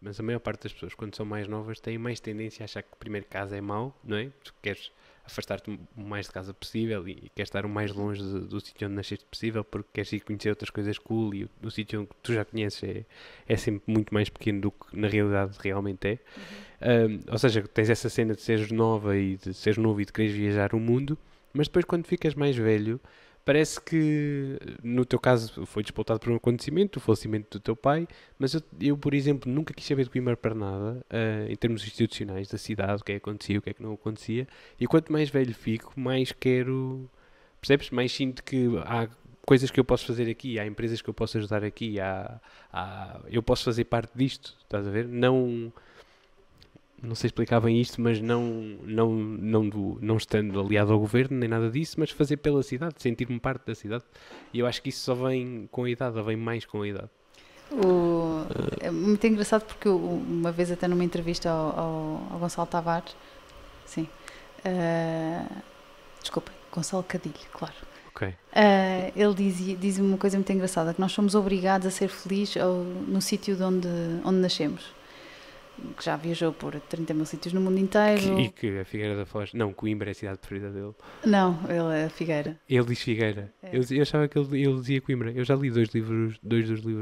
mas a maior parte das pessoas, quando são mais novas, têm mais tendência a achar que o primeiro casa é mau, não é? Tu queres afastar-te o mais de casa possível e, e queres estar o mais longe do, do sítio onde nasceste possível porque queres ir conhecer outras coisas cool e o, o sítio que tu já conheces é, é sempre muito mais pequeno do que na realidade realmente é. Uhum. Um, ou seja, tens essa cena de seres nova e de seres novo e de queres viajar o mundo, mas depois quando ficas mais velho parece que no teu caso foi disputado por um acontecimento, o falecimento do teu pai, mas eu, eu por exemplo, nunca quis saber de Coimbra para nada, uh, em termos institucionais da cidade, o que é que acontecia, o que é que não acontecia, e quanto mais velho fico, mais quero, percebes? Mais sinto que há coisas que eu posso fazer aqui, há empresas que eu posso ajudar aqui, há, há eu posso fazer parte disto, estás a ver? Não não sei explicar bem isto, mas não, não, não, do, não estando aliado ao governo nem nada disso, mas fazer pela cidade, sentir-me parte da cidade. E eu acho que isso só vem com a idade, vem mais com a idade. O, é muito engraçado porque eu, uma vez até numa entrevista ao, ao, ao Gonçalo Tavares, sim, uh, desculpem, Gonçalo Cadilho, claro. Okay. Uh, ele diz, diz uma coisa muito engraçada, que nós somos obrigados a ser felizes no sítio onde, onde nascemos que já viajou por 30 mil sítios no mundo inteiro. Que, e que a é Figueira da Foz, não, Coimbra é a cidade preferida dele. Não, ele é a Figueira. Ele diz Figueira. É. Eu, eu, achava que ele, ele dizia Coimbra. Eu já li dois livros, dois dos livros